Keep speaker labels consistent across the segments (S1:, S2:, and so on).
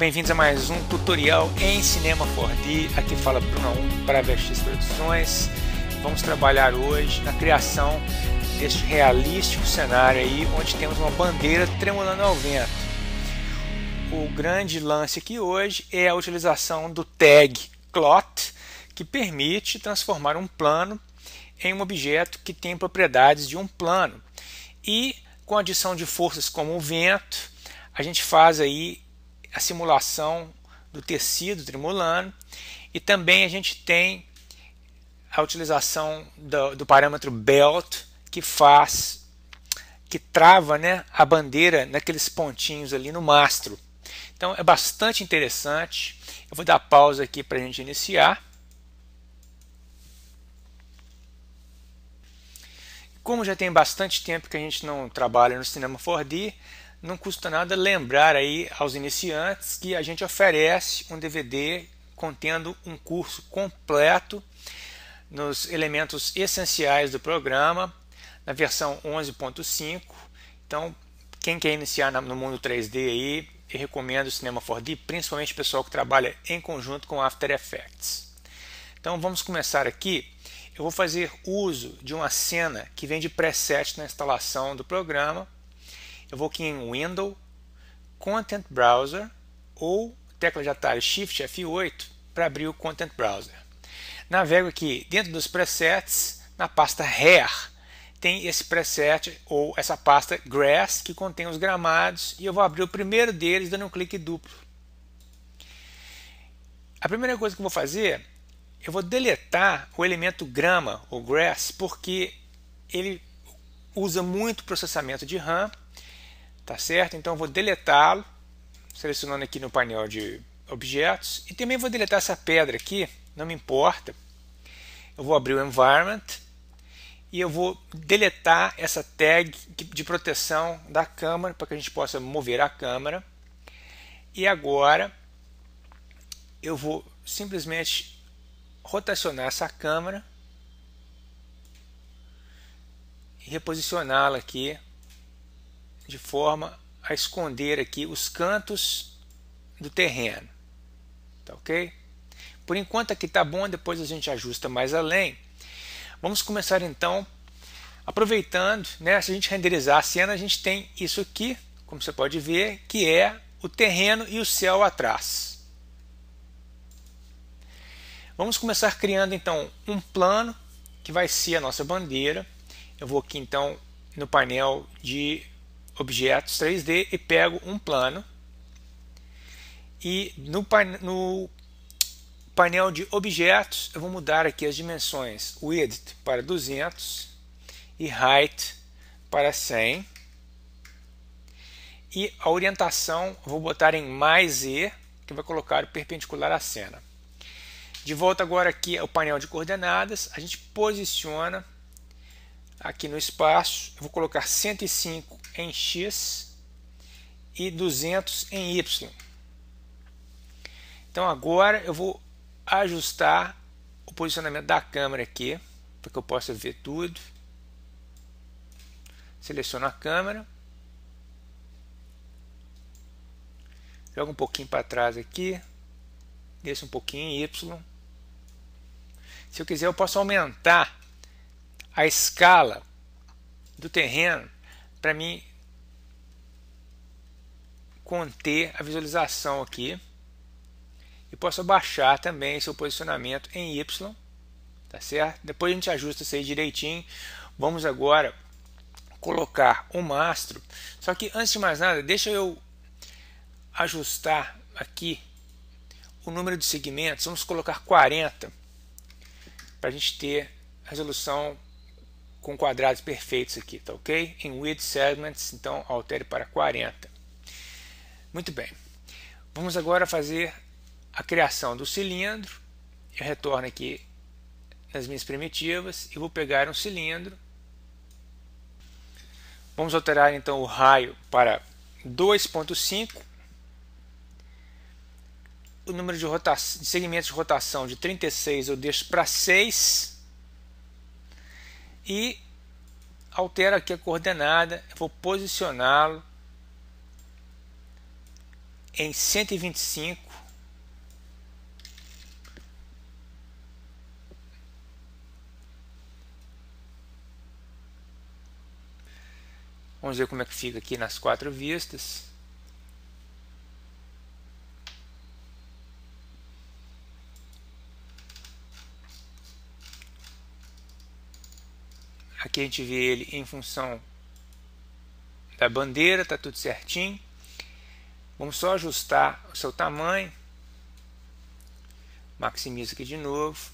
S1: bem-vindos a mais um tutorial em Cinema 4D. Aqui fala Bruno 1 para VX Produções. Vamos trabalhar hoje na criação deste realístico cenário aí, onde temos uma bandeira tremulando ao vento. O grande lance aqui hoje é a utilização do tag clot, que permite transformar um plano em um objeto que tem propriedades de um plano. E com a adição de forças como o vento, a gente faz aí a simulação do tecido tremulano e também a gente tem a utilização do, do parâmetro belt que faz que trava né, a bandeira naqueles pontinhos ali no mastro. Então é bastante interessante. Eu vou dar pausa aqui para a gente iniciar. Como já tem bastante tempo que a gente não trabalha no cinema 4D, não custa nada lembrar aí aos iniciantes que a gente oferece um DVD contendo um curso completo nos elementos essenciais do programa, na versão 11.5. Então, quem quer iniciar no mundo 3D aí, eu recomendo o Cinema 4D, principalmente o pessoal que trabalha em conjunto com After Effects. Então, vamos começar aqui. Eu vou fazer uso de uma cena que vem de preset na instalação do programa eu vou aqui em Window, Content Browser ou tecla de atalho Shift F8 para abrir o Content Browser. Navego aqui dentro dos presets, na pasta Hair, tem esse preset ou essa pasta Grass que contém os gramados e eu vou abrir o primeiro deles dando um clique duplo. A primeira coisa que eu vou fazer, eu vou deletar o elemento grama ou grass porque ele usa muito processamento de RAM Tá certo? Então vou deletá-lo, selecionando aqui no painel de objetos. E também vou deletar essa pedra aqui, não me importa. Eu vou abrir o Environment e eu vou deletar essa tag de proteção da câmera para que a gente possa mover a câmera. E agora eu vou simplesmente rotacionar essa câmera e reposicioná-la aqui de forma a esconder aqui os cantos do terreno. Tá ok? Por enquanto aqui tá bom, depois a gente ajusta mais além. Vamos começar então aproveitando, né, se a gente renderizar a cena, a gente tem isso aqui, como você pode ver, que é o terreno e o céu atrás. Vamos começar criando então um plano que vai ser a nossa bandeira. Eu vou aqui então no painel de objetos 3D e pego um plano e no, no painel de objetos eu vou mudar aqui as dimensões width para 200 e height para 100 e a orientação vou botar em mais E que vai colocar o perpendicular à cena. De volta agora aqui ao painel de coordenadas, a gente posiciona aqui no espaço, eu vou colocar 105 em x e 200 em y. Então agora eu vou ajustar o posicionamento da câmera aqui, para que eu possa ver tudo. Seleciono a câmera. Jogo um pouquinho para trás aqui. Desço um pouquinho em Y. Se eu quiser, eu posso aumentar a escala do terreno para mim conter a visualização aqui e posso baixar também seu posicionamento em Y, tá certo? Depois a gente ajusta isso aí direitinho. Vamos agora colocar o um mastro. Só que antes de mais nada, deixa eu ajustar aqui o número de segmentos. Vamos colocar 40 para a gente ter resolução com quadrados perfeitos aqui, tá ok? Em width segments, então altere para 40. Muito bem. Vamos agora fazer a criação do cilindro. Eu retorno aqui nas minhas primitivas e vou pegar um cilindro. Vamos alterar então o raio para 2.5. O número de, de segmentos de rotação de 36 eu deixo para 6. E altero aqui a coordenada, eu vou posicioná-lo em 125 Vamos ver como é que fica aqui nas quatro vistas. Aqui a gente vê ele em função da bandeira, tá tudo certinho. Vamos só ajustar o seu tamanho. Maximiza aqui de novo.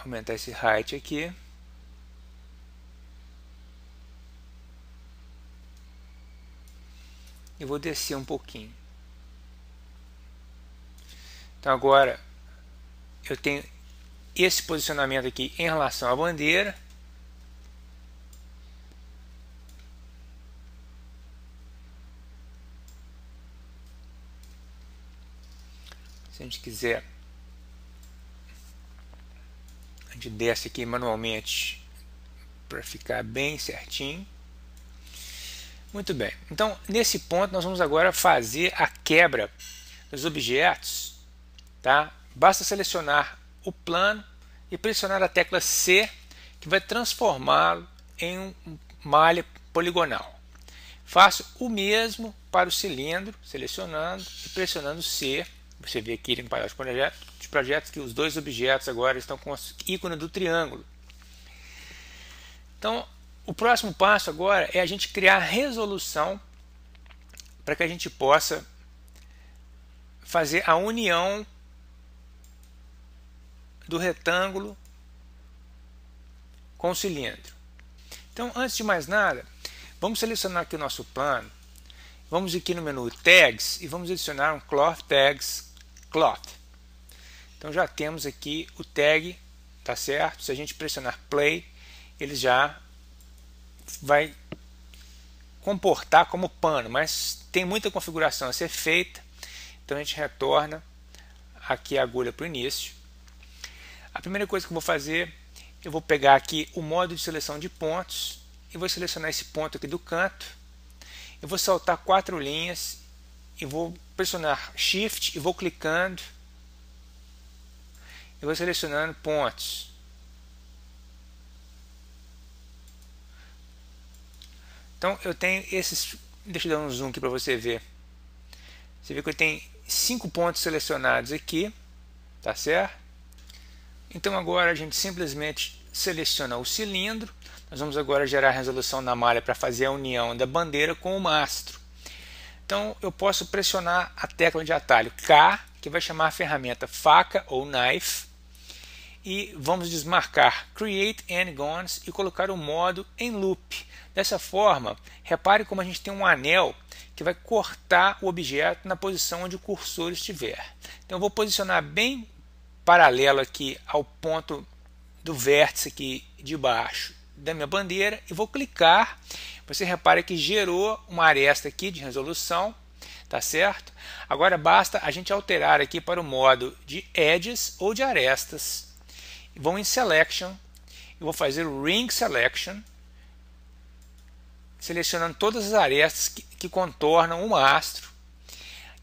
S1: Aumentar esse height aqui. E vou descer um pouquinho. Então agora eu tenho esse posicionamento aqui em relação à bandeira Se a gente quiser, a gente desce aqui manualmente para ficar bem certinho. Muito bem. Então, nesse ponto, nós vamos agora fazer a quebra dos objetos. Tá? Basta selecionar o plano e pressionar a tecla C, que vai transformá-lo em malha poligonal. Faço o mesmo para o cilindro, selecionando e pressionando C você vê aqui no painel de projetos, de projetos que os dois objetos agora estão com o ícone do triângulo. Então, o próximo passo agora é a gente criar resolução para que a gente possa fazer a união do retângulo com o cilindro. Então, antes de mais nada, vamos selecionar aqui o nosso plano, vamos aqui no menu Tags e vamos adicionar um Cloth Tags cloth. Então já temos aqui o tag, tá certo? Se a gente pressionar play, ele já vai comportar como pano, mas tem muita configuração a ser feita. Então a gente retorna aqui a agulha para o início. A primeira coisa que eu vou fazer, eu vou pegar aqui o modo de seleção de pontos e vou selecionar esse ponto aqui do canto. Eu vou saltar quatro linhas e vou pressionar Shift e vou clicando e vou selecionando pontos. Então eu tenho esses, deixa eu dar um zoom aqui para você ver. Você vê que eu tenho cinco pontos selecionados aqui, tá certo? Então agora a gente simplesmente seleciona o cilindro. Nós vamos agora gerar a resolução na malha para fazer a união da bandeira com o mastro. Então eu posso pressionar a tecla de atalho K, que vai chamar a ferramenta faca ou knife, e vamos desmarcar Create N-Gons e colocar o modo em loop. Dessa forma, repare como a gente tem um anel que vai cortar o objeto na posição onde o cursor estiver. Então eu vou posicionar bem paralelo aqui ao ponto do vértice aqui de baixo da minha bandeira e vou clicar você repara que gerou uma aresta aqui de resolução, tá certo? Agora basta a gente alterar aqui para o modo de edges ou de arestas. Vou em selection, eu vou fazer o ring selection, selecionando todas as arestas que, que contornam um astro.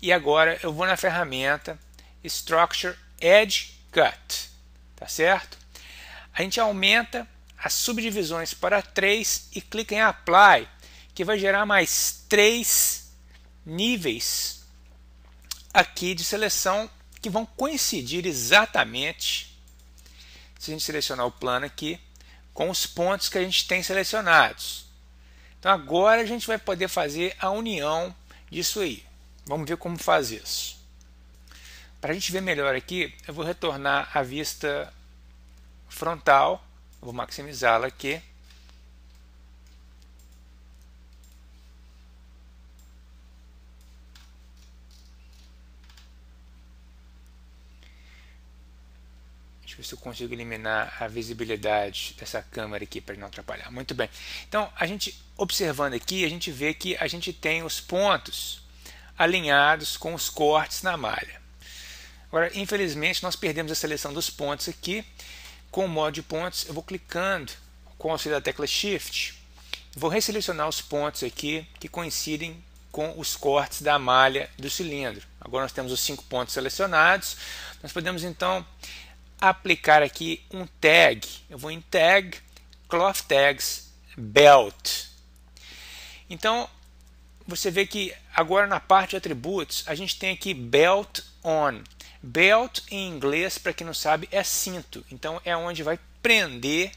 S1: E agora eu vou na ferramenta Structure Edge Cut, tá certo? A gente aumenta as subdivisões para 3 e clica em Apply, que vai gerar mais 3 níveis aqui de seleção que vão coincidir exatamente, se a gente selecionar o plano aqui, com os pontos que a gente tem selecionados. Então agora a gente vai poder fazer a união disso aí. Vamos ver como faz isso. Para a gente ver melhor aqui, eu vou retornar a vista frontal vou maximizá-la aqui. Deixa eu ver se eu consigo eliminar a visibilidade dessa câmera aqui para não atrapalhar. Muito bem. Então, a gente observando aqui, a gente vê que a gente tem os pontos alinhados com os cortes na malha. Agora, infelizmente, nós perdemos a seleção dos pontos aqui com o de pontos, eu vou clicando com o auxílio da tecla Shift, vou resselecionar os pontos aqui que coincidem com os cortes da malha do cilindro. Agora nós temos os cinco pontos selecionados. Nós podemos então aplicar aqui um tag. Eu vou em Tag, Cloth Tags, Belt. Então, você vê que agora na parte de atributos, a gente tem aqui Belt On. Belt em inglês, para quem não sabe, é cinto. Então é onde vai prender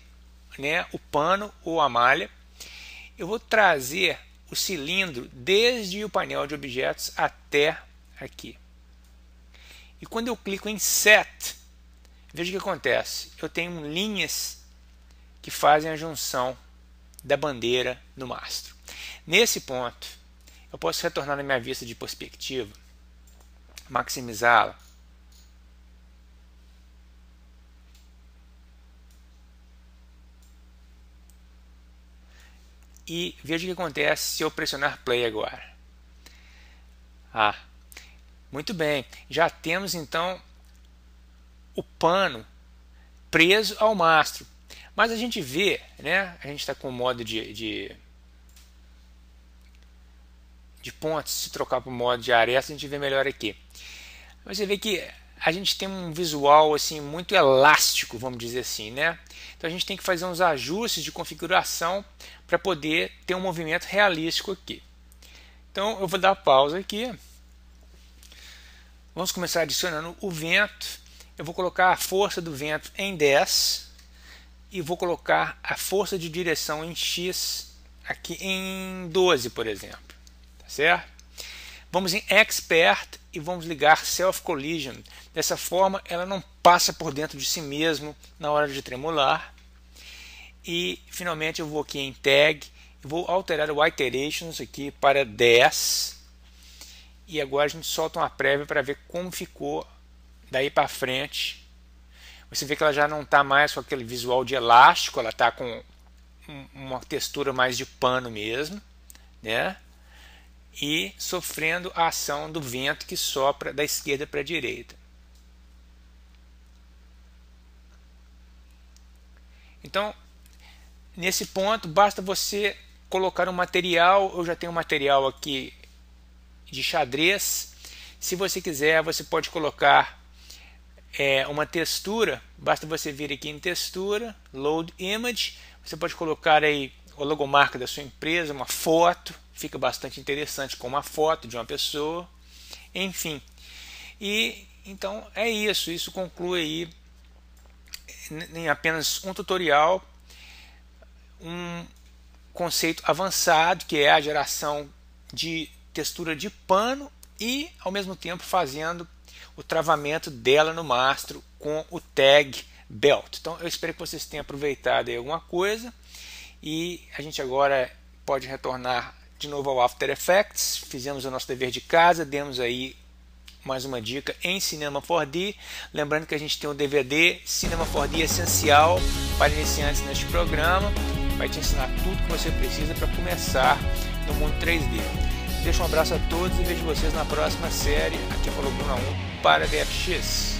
S1: né, o pano ou a malha. Eu vou trazer o cilindro desde o painel de objetos até aqui. E quando eu clico em Set, veja o que acontece. Eu tenho linhas que fazem a junção da bandeira no mastro. Nesse ponto, eu posso retornar na minha vista de perspectiva, maximizá-la e veja o que acontece se eu pressionar play agora. Ah, muito bem, já temos então o pano preso ao mastro. Mas a gente vê, né? A gente está com o modo de, de, de Se trocar para o modo de aresta, a gente vê melhor aqui. Você vê que a gente tem um visual assim muito elástico, vamos dizer assim, né? Então a gente tem que fazer uns ajustes de configuração para poder ter um movimento realístico aqui. Então eu vou dar pausa aqui. Vamos começar adicionando o vento. Eu vou colocar a força do vento em 10 e vou colocar a força de direção em X aqui em 12, por exemplo. Tá certo? Vamos em Expert e vamos ligar Self Collision. Dessa forma, ela não passa por dentro de si mesmo na hora de tremular. E finalmente eu vou aqui em Tag, vou alterar o Iterations aqui para 10. E agora a gente solta uma prévia para ver como ficou daí para frente. Você vê que ela já não está mais com aquele visual de elástico, ela está com uma textura mais de pano mesmo, né? e sofrendo a ação do vento que sopra da esquerda para a direita. Então, nesse ponto, basta você colocar um material. Eu já tenho um material aqui de xadrez. Se você quiser, você pode colocar é, uma textura. Basta você vir aqui em textura, load image. Você pode colocar aí o logomarca da sua empresa, uma foto, fica bastante interessante, com uma foto de uma pessoa, enfim. E então é isso, isso conclui aí em apenas um tutorial um conceito avançado que é a geração de textura de pano e ao mesmo tempo fazendo o travamento dela no mastro com o tag belt. Então eu espero que vocês tenham aproveitado alguma coisa e a gente agora pode retornar de novo ao After Effects, fizemos o nosso dever de casa, demos aí mais uma dica em Cinema 4D. Lembrando que a gente tem o um DVD Cinema 4D essencial para iniciantes neste programa. Vai te ensinar tudo que você precisa para começar no mundo 3D. Deixo um abraço a todos e vejo vocês na próxima série. Aqui falou Bruno 1 para VFX.